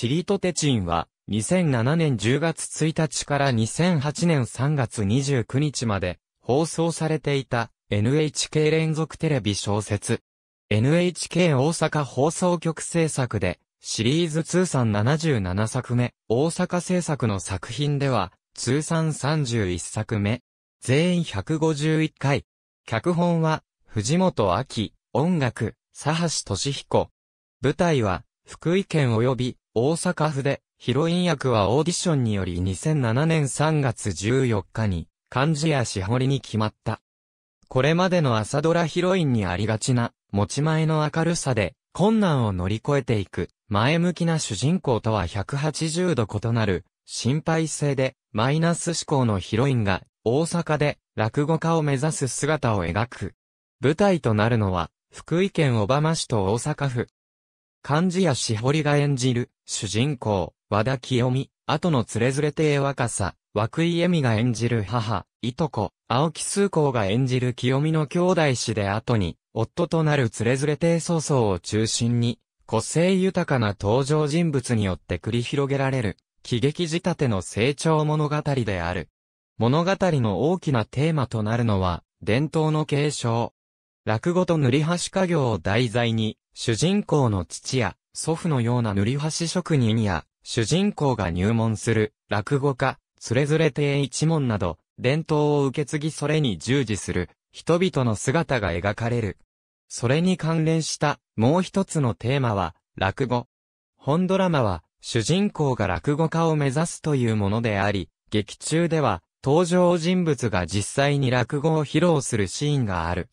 チリトテチンは、2007年10月1日から2008年3月29日まで放送されていた NHK 連続テレビ小説。NHK 大阪放送局制作でシリーズ通算77作目、大阪制作の作品では通算31作目。全員151回。脚本は藤本明、音楽、佐橋俊彦。舞台は福井県及び大阪府で、ヒロイン役はオーディションにより2007年3月14日に、漢字やしほりに決まった。これまでの朝ドラヒロインにありがちな、持ち前の明るさで、困難を乗り越えていく、前向きな主人公とは180度異なる、心配性で、マイナス思考のヒロインが、大阪で、落語家を目指す姿を描く。舞台となるのは、福井県小浜市と大阪府。漢字やしほりが演じる、主人公、和田清美、後のつれづれ亭若さ、枠井恵美が演じる母、いとこ、青木崇高が演じる清美の兄弟子で後に、夫となるつれづれ亭曹操を中心に、個性豊かな登場人物によって繰り広げられる、喜劇仕立ての成長物語である。物語の大きなテーマとなるのは、伝統の継承。落語と塗り端家業を題材に、主人公の父や祖父のような塗り橋職人や、主人公が入門する、落語家、つれづれ亭一門など、伝統を受け継ぎそれに従事する、人々の姿が描かれる。それに関連した、もう一つのテーマは、落語。本ドラマは、主人公が落語家を目指すというものであり、劇中では、登場人物が実際に落語を披露するシーンがある。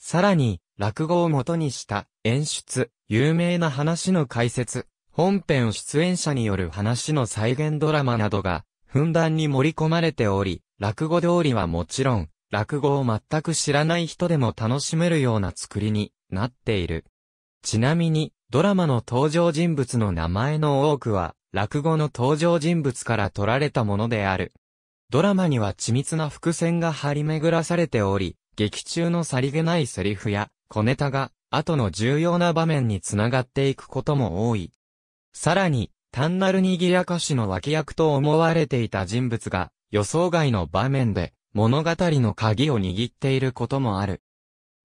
さらに、落語を元にした演出、有名な話の解説、本編出演者による話の再現ドラマなどが、ふんだんに盛り込まれており、落語通りはもちろん、落語を全く知らない人でも楽しめるような作りになっている。ちなみに、ドラマの登場人物の名前の多くは、落語の登場人物から取られたものである。ドラマには緻密な伏線が張り巡らされており、劇中のさりげないセリフや、小ネタが、後の重要な場面につながっていくことも多い。さらに、単なる賑やかしの脇役と思われていた人物が、予想外の場面で、物語の鍵を握っていることもある。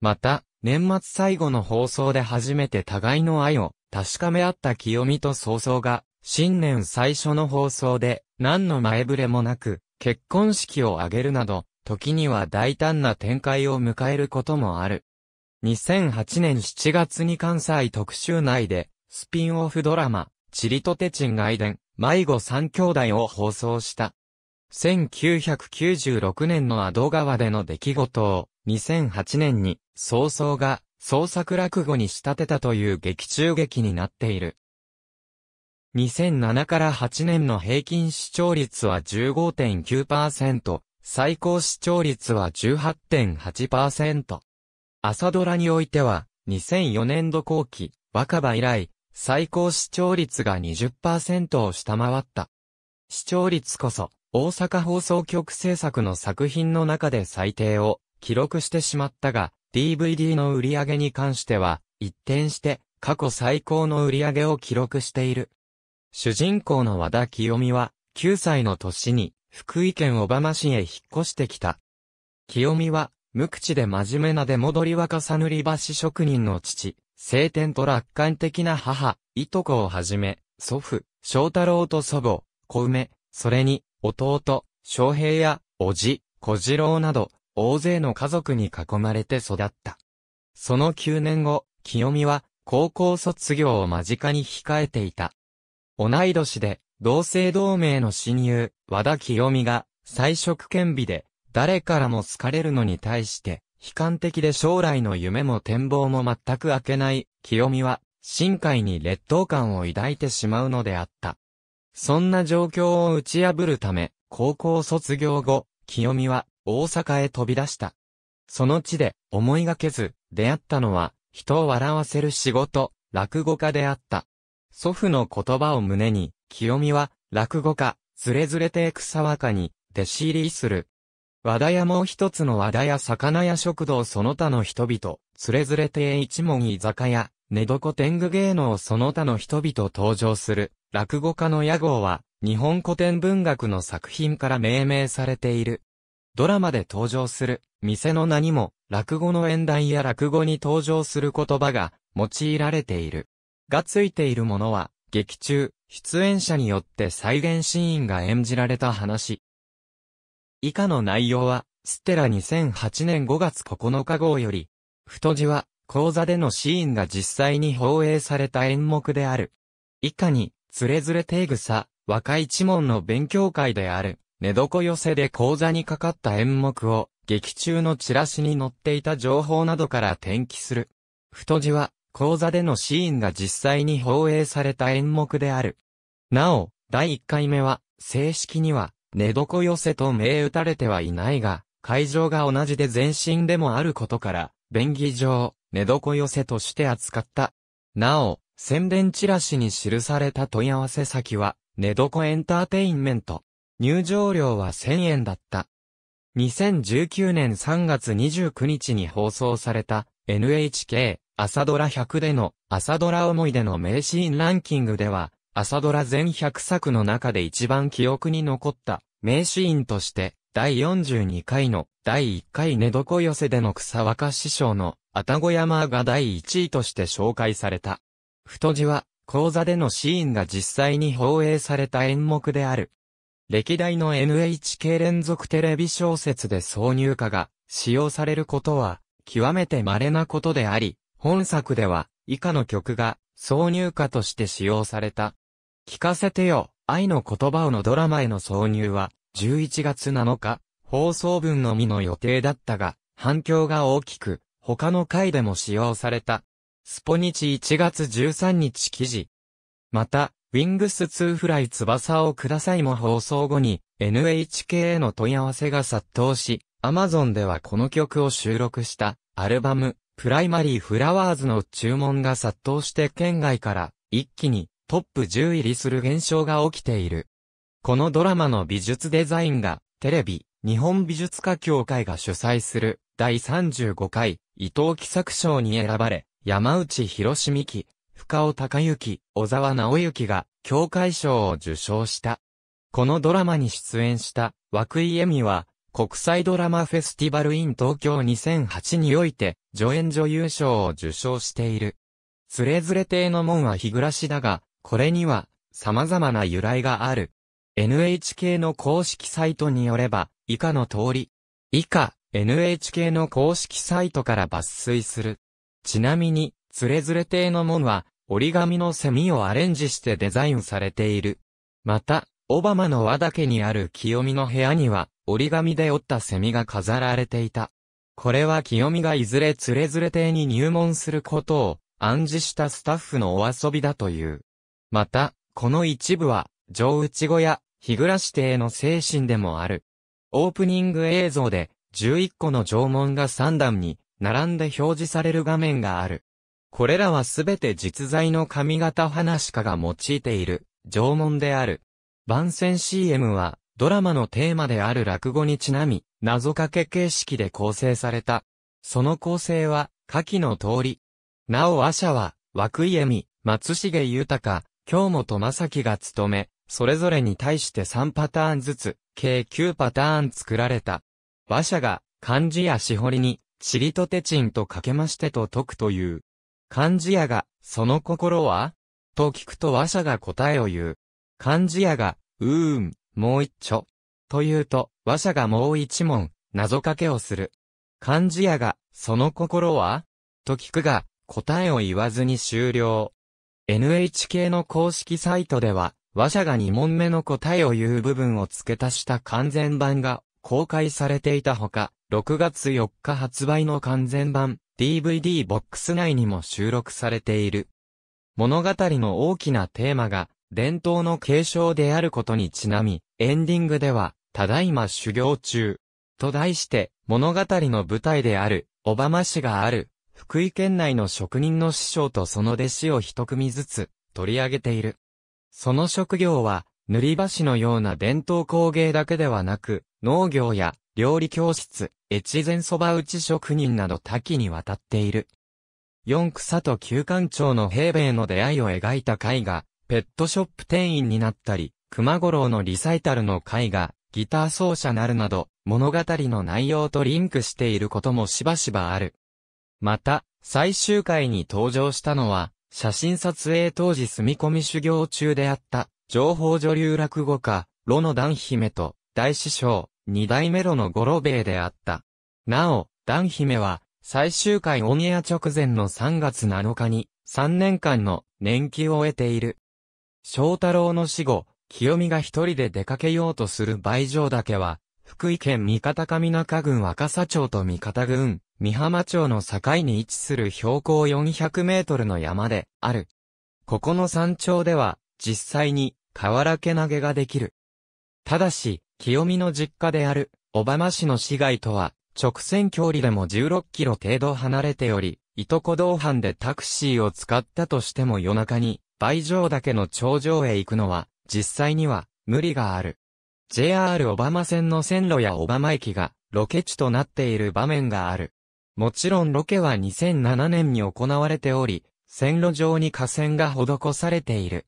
また、年末最後の放送で初めて互いの愛を確かめ合った清美と早々が、新年最初の放送で、何の前触れもなく、結婚式を挙げるなど、時には大胆な展開を迎えることもある。2008年7月に関西特集内で、スピンオフドラマ、チリとテチン外伝、迷子三兄弟を放送した。1996年のアド川での出来事を、2008年に、早々が、創作落語に仕立てたという劇中劇になっている。2007から8年の平均視聴率は15.9%、最高視聴率は18.8%。朝ドラにおいては、2004年度後期、若葉以来、最高視聴率が20%を下回った。視聴率こそ、大阪放送局制作の作品の中で最低を記録してしまったが、DVD の売り上げに関しては、一転して過去最高の売り上げを記録している。主人公の和田清美は、9歳の年に、福井県小浜市へ引っ越してきた。清美は、無口で真面目な出戻り若さ塗り橋職人の父、晴天と楽観的な母、いとこをはじめ、祖父、翔太郎と祖母、小梅、それに、弟、翔平や、叔父、小次郎など、大勢の家族に囲まれて育った。その9年後、清美は、高校卒業を間近に控えていた。同い年で、同姓同名の親友、和田清美が、才色兼備で、誰からも好かれるのに対して、悲観的で将来の夢も展望も全く開けない、清美は、深海に劣等感を抱いてしまうのであった。そんな状況を打ち破るため、高校卒業後、清美は、大阪へ飛び出した。その地で、思いがけず、出会ったのは、人を笑わせる仕事、落語家であった。祖父の言葉を胸に、清美は、落語家、ずれずれて草若に、弟子入りする。和田屋もう一つの和田屋魚屋食堂その他の人々、つれづれ亭一門居酒屋、寝床天狗芸能その他の人々登場する、落語家の屋号は、日本古典文学の作品から命名されている。ドラマで登場する、店の名にも、落語の演題や落語に登場する言葉が、用いられている。がついているものは、劇中、出演者によって再現シーンが演じられた話。以下の内容は、ステラ2008年5月9日号より、太字は、講座でのシーンが実際に放映された演目である。以下に、つれずれ手草、若一門の勉強会である、寝床寄せで講座にかかった演目を、劇中のチラシに載っていた情報などから転記する。太字は、講座でのシーンが実際に放映された演目である。なお、第1回目は、正式には、寝床寄せと銘打たれてはいないが、会場が同じで全身でもあることから、便宜上、寝床寄せとして扱った。なお、宣伝チラシに記された問い合わせ先は、寝床エンターテインメント。入場料は1000円だった。2019年3月29日に放送された NHK 朝ドラ100での朝ドラ思い出の名シーンランキングでは朝ドラ全100作の中で一番記憶に残った名シーンとして、第42回の第1回寝床寄せでの草若師匠のあたご山が第1位として紹介された。太字は、講座でのシーンが実際に放映された演目である。歴代の NHK 連続テレビ小説で挿入歌が使用されることは極めて稀なことであり、本作では以下の曲が挿入歌として使用された。聞かせてよ、愛の言葉をのドラマへの挿入は、11月7日、放送分のみの予定だったが、反響が大きく、他の回でも使用された。スポニチ1月13日記事。また、ウィングス2フライ翼をくださいも放送後に、NHK への問い合わせが殺到し、アマゾンではこの曲を収録した、アルバム、プライマリーフラワーズの注文が殺到して県外から、一気にトップ10入りする現象が起きている。このドラマの美術デザインが、テレビ、日本美術家協会が主催する、第35回、伊藤喜作賞に選ばれ、山内博史紀、深尾隆之、小沢直之が、協会賞を受賞した。このドラマに出演した、枠井恵美は、国際ドラマフェスティバルイン東京2008において、助演女優賞を受賞している。つれづれ亭の門は日暮らしだが、これには、様々な由来がある。NHK の公式サイトによれば、以下の通り。以下、NHK の公式サイトから抜粋する。ちなみに、つれづれ亭の門は、折り紙のセミをアレンジしてデザインされている。また、オバマの和だけにある清美の部屋には、折り紙で折ったセミが飾られていた。これは清美がいずれつれづれ亭に入門することを暗示したスタッフのお遊びだという。また、この一部は、上内小屋、日暮し定の精神でもある。オープニング映像で、11個の縄文が3段に、並んで表示される画面がある。これらはすべて実在の髪型話家が用いている、縄文である。番宣 CM は、ドラマのテーマである落語にちなみ、謎かけ形式で構成された。その構成は、下記の通り。なお、アシャは、涌井恵美、松重豊、京本正樹が務め、それぞれに対して3パターンずつ、計9パターン作られた。馬車が、漢字やしほりに、ちりとてちんとかけましてと解くという。漢字やが、その心はと聞くと和者が答えを言う。漢字やが、うーん、もう一丁。と言うと、和者がもう一問、謎かけをする。漢字やが、その心はと聞くが、答えを言わずに終了。NHK の公式サイトでは、話者が2問目の答えを言う部分を付け足した完全版が公開されていたほか、6月4日発売の完全版 DVD ボックス内にも収録されている。物語の大きなテーマが伝統の継承であることにちなみ、エンディングでは、ただいま修行中。と題して、物語の舞台である、小浜市がある、福井県内の職人の師匠とその弟子を一組ずつ取り上げている。その職業は、塗り橋のような伝統工芸だけではなく、農業や料理教室、越前蕎麦打ち職人など多岐にわたっている。四草と旧館長の平米の出会いを描いた絵画、ペットショップ店員になったり、熊五郎のリサイタルの絵画、ギター奏者なるなど、物語の内容とリンクしていることもしばしばある。また、最終回に登場したのは、写真撮影当時住み込み修行中であった、情報女流落語家、ロのン姫と、大師匠、二代目ロの五郎兵衛であった。なお、ン姫は、最終回オンエア直前の3月7日に、3年間の年季を得ている。翔太郎の死後、清美が一人で出かけようとする倍上だけは、福井県三方上中郡若狭町と三方郡、三浜町の境に位置する標高400メートルの山で、ある。ここの山頂では、実際に、瓦け投げができる。ただし、清美の実家である、小浜市の市街とは、直線距離でも16キロ程度離れており、いとこ同伴でタクシーを使ったとしても夜中に、倍上岳の頂上へ行くのは、実際には、無理がある。JR オバマ線の線路やオバマ駅がロケ地となっている場面がある。もちろんロケは2007年に行われており、線路上に架線が施されている。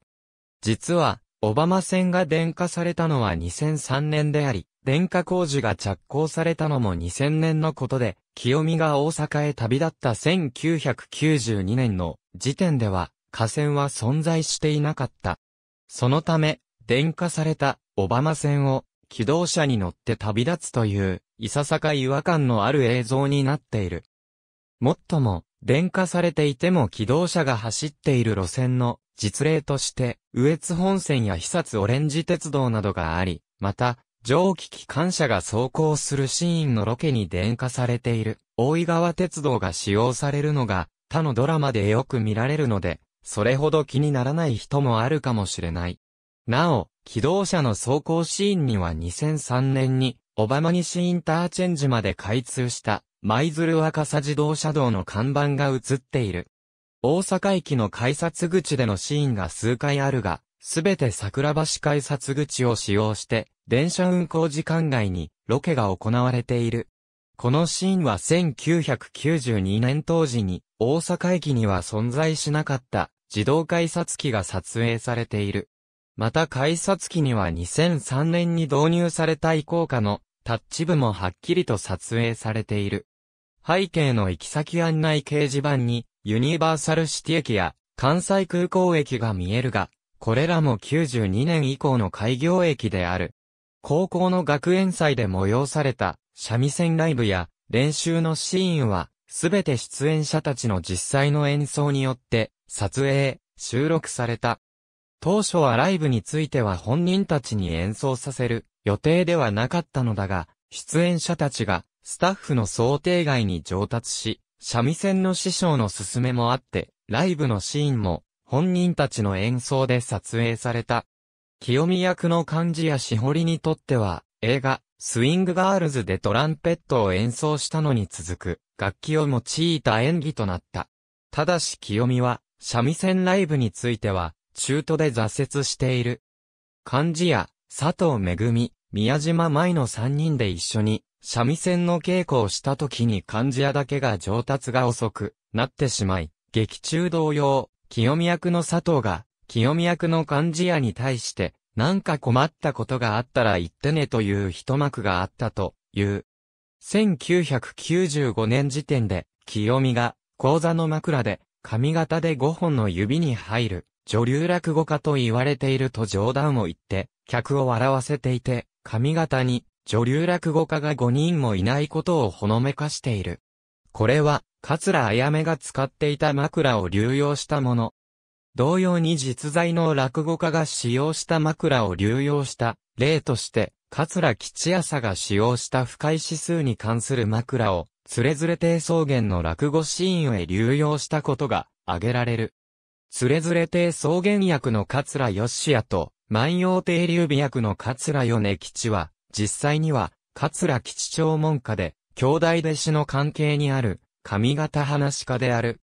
実は、オバマ線が電化されたのは2003年であり、電化工事が着工されたのも2000年のことで、清美が大阪へ旅立った1992年の時点では、架線は存在していなかった。そのため、電化されたオバマ線を機動車に乗って旅立つという、いささか違和感のある映像になっている。もっとも、電化されていても機動車が走っている路線の実例として、羽越本線や肥薩オレンジ鉄道などがあり、また、蒸気機関車が走行するシーンのロケに電化されている、大井川鉄道が使用されるのが、他のドラマでよく見られるので、それほど気にならない人もあるかもしれない。なお、機動車の走行シーンには2003年に、小浜西インターチェンジまで開通した、舞鶴若狭自動車道の看板が映っている。大阪駅の改札口でのシーンが数回あるが、すべて桜橋改札口を使用して、電車運行時間外にロケが行われている。このシーンは1992年当時に大阪駅には存在しなかった自動改札機が撮影されている。また改札機には2003年に導入された移行下のタッチ部もはっきりと撮影されている。背景の行き先案内掲示板にユニバーサルシティ駅や関西空港駅が見えるが、これらも92年以降の開業駅である。高校の学園祭で催された三味線ライブや練習のシーンは、すべて出演者たちの実際の演奏によって撮影、収録された。当初はライブについては本人たちに演奏させる予定ではなかったのだが、出演者たちがスタッフの想定外に上達し、三味線の師匠の勧めもあって、ライブのシーンも本人たちの演奏で撮影された。清美役の漢字やしほりにとっては、映画、スイングガールズでトランペットを演奏したのに続く、楽器を用いた演技となった。ただし清美は、三味線ライブについては、中途で挫折している。漢字や佐藤恵、宮島舞の三人で一緒に、三味線の稽古をした時に漢字屋だけが上達が遅くなってしまい、劇中同様、清宮役の佐藤が、清宮役の漢字屋に対して、なんか困ったことがあったら言ってねという一幕があったという。1995年時点で、清宮が、講座の枕で、髪型で5本の指に入る、女流落語家と言われていると冗談を言って、客を笑わせていて、髪型に女流落語家が5人もいないことをほのめかしている。これは、桂あやめが使っていた枕を流用したもの。同様に実在の落語家が使用した枕を流用した例として、桂吉朝が使用した不快指数に関する枕を、つれづれ低草原の落語シーンへ流用したことが挙げられる。つれずれ亭草原役の桂義也と、万葉亭劉備役の桂米吉は、実際には、桂吉長門下で、兄弟弟子の関係にある、上方話家である。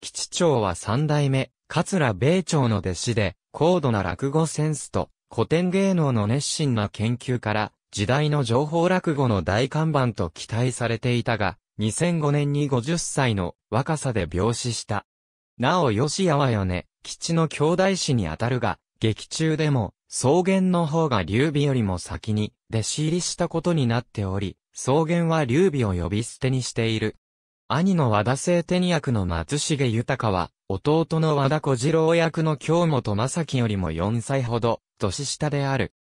吉長は三代目、桂米長の弟子で、高度な落語センスと、古典芸能の熱心な研究から、時代の情報落語の大看板と期待されていたが、2005年に50歳の若さで病死した。なお吉谷はよね、吉の兄弟子にあたるが、劇中でも、草原の方が劉備よりも先に、弟子入りしたことになっており、草原は劉備を呼び捨てにしている。兄の和田聖天役の松重豊は、弟の和田小次郎役の京本正樹よりも4歳ほど、年下である。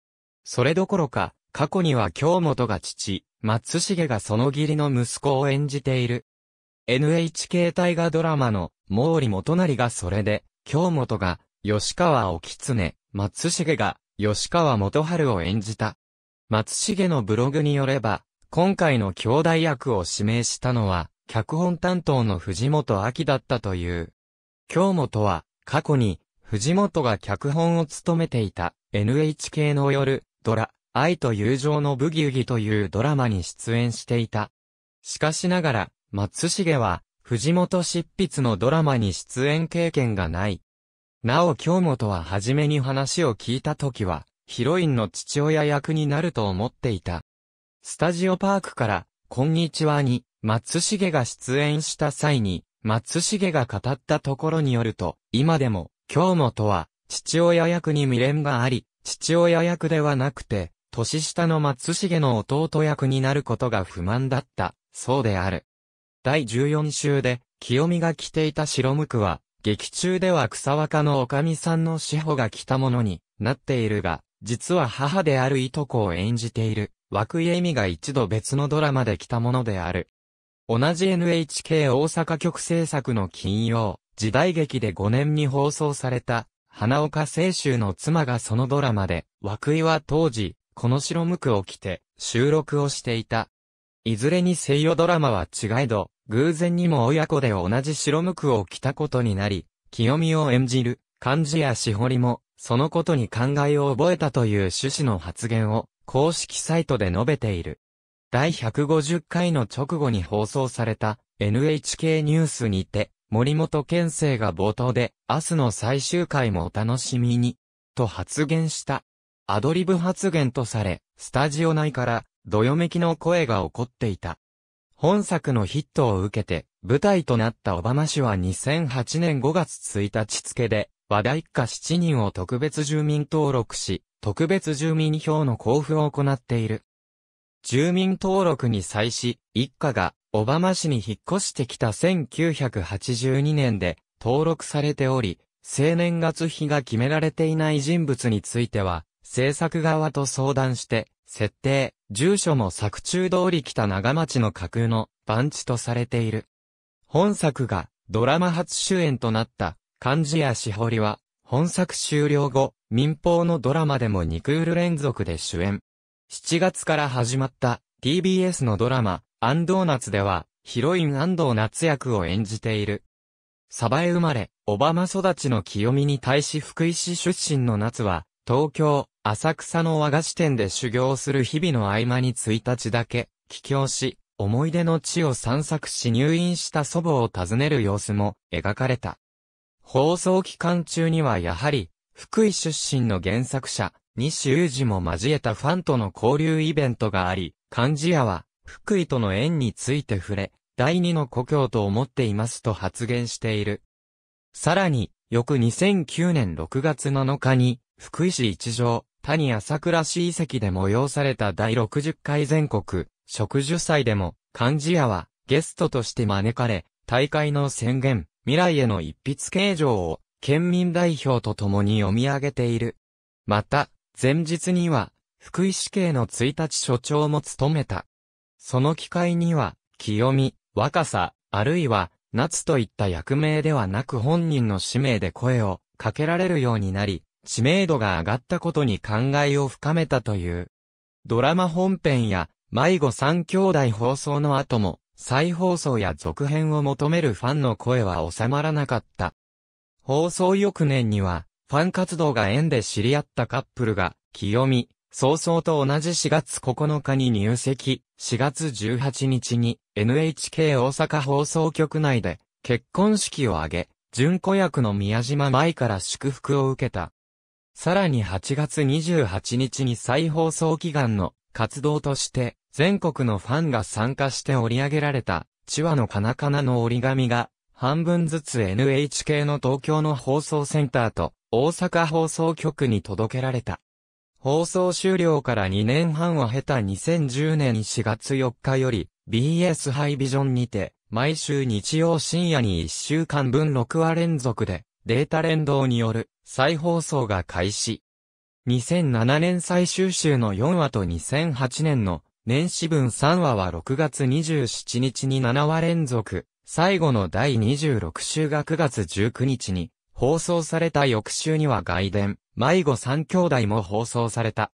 それどころか、過去には京本が父、松重がその義理の息子を演じている。NHK 大河ドラマの毛利元就がそれで、京本が、吉川興常、松重が、吉川元春を演じた。松重のブログによれば、今回の兄弟役を指名したのは、脚本担当の藤本明だったという。京本は、過去に、藤本が脚本を務めていた、NHK の夜、ドラ、愛と友情のブギウギというドラマに出演していた。しかしながら、松重は、藤本執筆のドラマに出演経験がない。なお京本は初めに話を聞いた時は、ヒロインの父親役になると思っていた。スタジオパークから、こんにちはに、松重が出演した際に、松重が語ったところによると、今でも、京本は、父親役に未練があり、父親役ではなくて、年下の松重の弟役になることが不満だった、そうである。第14週で、清美が着ていた白無垢は、劇中では草若の女将さんの志保が着たものになっているが、実は母であるいとこを演じている、涌井恵美が一度別のドラマで着たものである。同じ NHK 大阪局制作の金曜、時代劇で5年に放送された、花岡清州の妻がそのドラマで、涌井は当時、この白無垢を着て、収録をしていた。いずれに西洋ドラマは違えど、偶然にも親子で同じ白無垢を着たことになり、清美を演じる、漢字やしほりも、そのことに考えを覚えたという趣旨の発言を、公式サイトで述べている。第150回の直後に放送された NHK ニュースにて、森本健生が冒頭で、明日の最終回もお楽しみに、と発言した。アドリブ発言とされ、スタジオ内から、どよめきの声が起こっていた。本作のヒットを受けて、舞台となった小浜市は2008年5月1日付で、和田一家7人を特別住民登録し、特別住民票の交付を行っている。住民登録に際し、一家が小浜市に引っ越してきた1982年で登録されており、生年月日が決められていない人物については、制作側と相談して、設定、住所も作中通り北長町の架空の番地とされている。本作がドラマ初主演となった漢字やしほりは、本作終了後、民放のドラマでも2クール連続で主演。7月から始まった TBS のドラマ、アンドーナツでは、ヒロイン安藤夏役を演じている。サバエ生まれ、オバマ育ちの清美に対し福井市出身の夏は、東京、浅草の和菓子店で修行する日々の合間に1日だけ、帰郷し、思い出の地を散策し入院した祖母を訪ねる様子も描かれた。放送期間中にはやはり、福井出身の原作者、西雄二も交えたファンとの交流イベントがあり、漢字屋は、福井との縁について触れ、第二の故郷と思っていますと発言している。さらに、翌2009年6月7日に、福井市一条、谷朝倉市遺跡で催された第60回全国植樹祭でも、漢字屋はゲストとして招かれ、大会の宣言、未来への一筆形状を県民代表と共に読み上げている。また、前日には、福井市警の1日所長も務めた。その機会には、清美若さ、あるいは、夏といった役名ではなく本人の使命で声をかけられるようになり、知名度が上がったことに考えを深めたという。ドラマ本編や、迷子三兄弟放送の後も、再放送や続編を求めるファンの声は収まらなかった。放送翌年には、ファン活動が縁で知り合ったカップルが、清見、早々と同じ4月9日に入籍、4月18日に NHK 大阪放送局内で結婚式を挙げ、純子役の宮島舞から祝福を受けた。さらに8月28日に再放送祈願の活動として、全国のファンが参加して織り上げられた、チワのカナカナの折り紙が、半分ずつ NHK の東京の放送センターと大阪放送局に届けられた。放送終了から2年半を経た2010年4月4日より BS ハイビジョンにて毎週日曜深夜に1週間分6話連続でデータ連動による再放送が開始。2007年最終週の4話と2008年の年始分3話は6月27日に7話連続、最後の第26週が9月19日に放送された翌週には外伝、迷子三兄弟も放送された。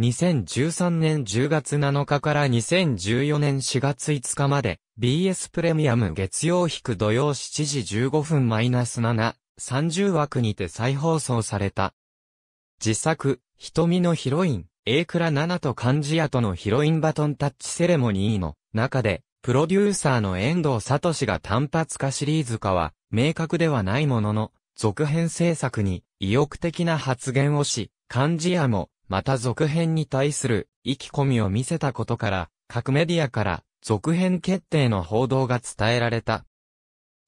2013年10月7日から2014年4月5日まで BS プレミアム月曜引く土曜7時15分マイナス7 30枠にて再放送された。自作、瞳のヒロイン、A 倉七と漢字屋とのヒロインバトンタッチセレモニーの中で、プロデューサーの遠藤聡が単発化シリーズ化は明確ではないものの、続編制作に意欲的な発言をし、漢字屋もまた続編に対する意気込みを見せたことから、各メディアから続編決定の報道が伝えられた。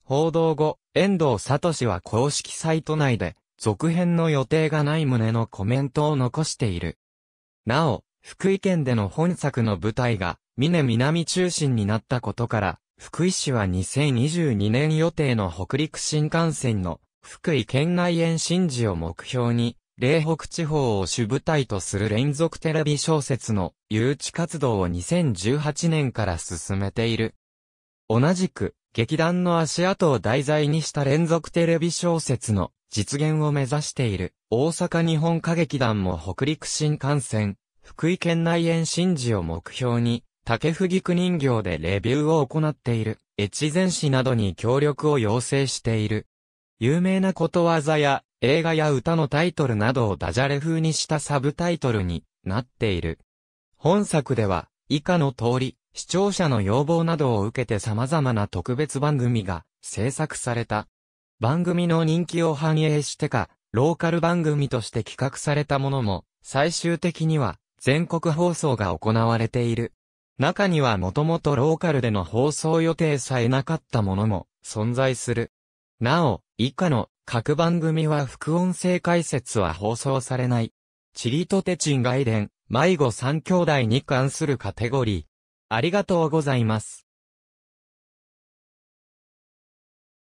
報道後、遠藤聡は公式サイト内で、続編の予定がない旨のコメントを残している。なお、福井県での本作の舞台が、峰南中心になったことから、福井市は2022年予定の北陸新幹線の福井県内延伸時を目標に、霊北地方を主舞台とする連続テレビ小説の誘致活動を2018年から進めている。同じく、劇団の足跡を題材にした連続テレビ小説の実現を目指している、大阪日本歌劇団も北陸新幹線、福井県内園新事を目標に、竹藤区人形でレビューを行っている、越前市などに協力を要請している。有名なことわざや、映画や歌のタイトルなどをダジャレ風にしたサブタイトルになっている。本作では、以下の通り、視聴者の要望などを受けて様々な特別番組が制作された。番組の人気を反映してか、ローカル番組として企画されたものも、最終的には全国放送が行われている。中にはもともとローカルでの放送予定さえなかったものも存在する。なお、以下の各番組は副音声解説は放送されない。チリとテチン外伝、迷子三兄弟に関するカテゴリー、ありがとうございます。